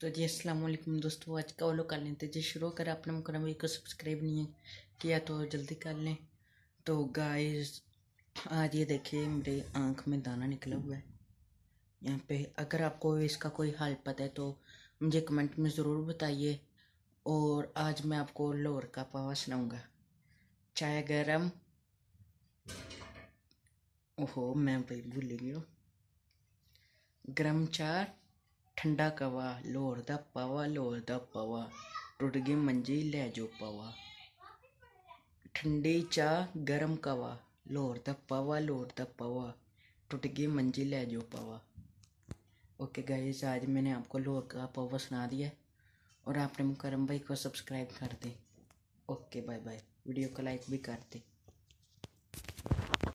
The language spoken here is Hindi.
तो जी अस्सलाम वालेकुम दोस्तों आज का वो कर लें तो जी शुरू करें अपने मुकरम को सब्सक्राइब नहीं है किया तो जल्दी कर लें तो गाइस आज ये देखिए मेरे आँख में दाना निकला हुआ है यहाँ पे अगर आपको इसका कोई हल पता है तो मुझे कमेंट में ज़रूर बताइए और आज मैं आपको लोर का पावा सुनाऊँगा चाय गरम ओहो मैं भाई भूल गई हूँ गर्म चार ठंडा कवा द पवा लोरदा पवा टूट गई मंजी ले जो पवा ठंडी चा गरम कवा द पवा लोरदा पवा टूट गई मंजी ले जो पवा ओके गाइस आज मैंने आपको लोर का पवा सुना दिया और आपने मुकरम भाई को सब्सक्राइब कर दें ओके बाय बाय वीडियो को लाइक भी कर दें